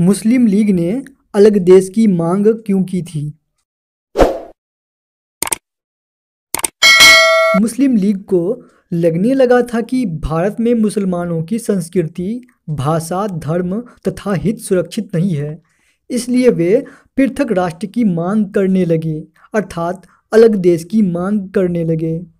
मुस्लिम league ने अलग देश की मांग क्यों की थी मुस्लिम लीग को लगने लगा था कि भारत में मुसलमानों की संस्कृति भाषा धर्म तथा हित सुरक्षित नहीं है इसलिए वे पृथक राष्ट्र की मांग करने लगे अर्थात अलग देश की मांग करने लगे